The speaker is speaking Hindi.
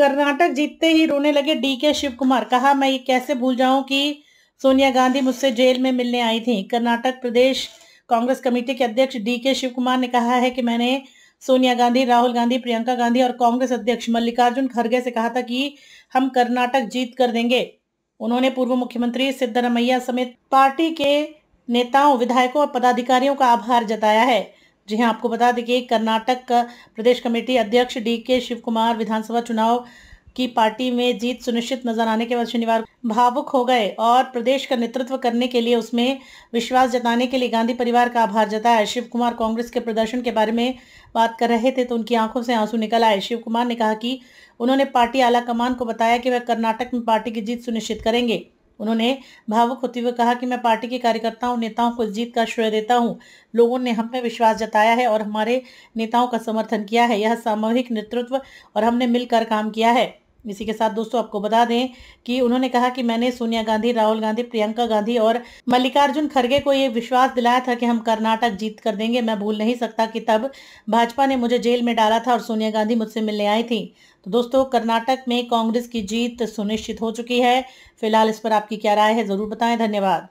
कर्नाटक जीतते ही रोने लगे डी के शिव कुमार कहा मैं ये कैसे भूल जाऊं कि सोनिया गांधी मुझसे जेल में मिलने आई थी कर्नाटक प्रदेश कांग्रेस कमेटी के अध्यक्ष डी के शिव कुमार ने कहा है कि मैंने सोनिया गांधी राहुल गांधी प्रियंका गांधी और कांग्रेस अध्यक्ष मल्लिकार्जुन खड़गे से कहा था कि हम कर्नाटक जीत कर देंगे उन्होंने पूर्व मुख्यमंत्री सिद्धरमैया समेत पार्टी के नेताओं विधायकों और पदाधिकारियों का आभार जताया है जी हाँ आपको बता दें कि कर्नाटक प्रदेश कमेटी अध्यक्ष डी के शिव कुमार विधानसभा चुनाव की पार्टी में जीत सुनिश्चित नजर आने के बाद शनिवार भावुक हो गए और प्रदेश का नेतृत्व करने के लिए उसमें विश्वास जताने के लिए गांधी परिवार का आभार जताया शिव कुमार कांग्रेस के प्रदर्शन के बारे में बात कर रहे थे तो उनकी आंखों से आंसू निकल आए शिव कुमार ने कहा कि उन्होंने पार्टी आलाकमान को बताया कि वह कर्नाटक में पार्टी की जीत सुनिश्चित करेंगे उन्होंने भावुक होते हुए कहा कि मैं पार्टी के कार्यकर्ताओं नेताओं को जीत का श्रेय देता हूँ लोगों ने हम में विश्वास जताया है और हमारे नेताओं का समर्थन किया है यह सामूहिक नेतृत्व और हमने मिलकर काम किया है इसी के साथ दोस्तों आपको बता दें कि उन्होंने कहा कि मैंने सोनिया गांधी राहुल गांधी प्रियंका गांधी और मल्लिकार्जुन खड़गे को ये विश्वास दिलाया था कि हम कर्नाटक जीत कर देंगे मैं भूल नहीं सकता कि तब भाजपा ने मुझे जेल में डाला था और सोनिया गांधी मुझसे मिलने आई थी तो दोस्तों कर्नाटक में कांग्रेस की जीत सुनिश्चित हो चुकी है फिलहाल इस पर आपकी क्या राय है ज़रूर बताएं धन्यवाद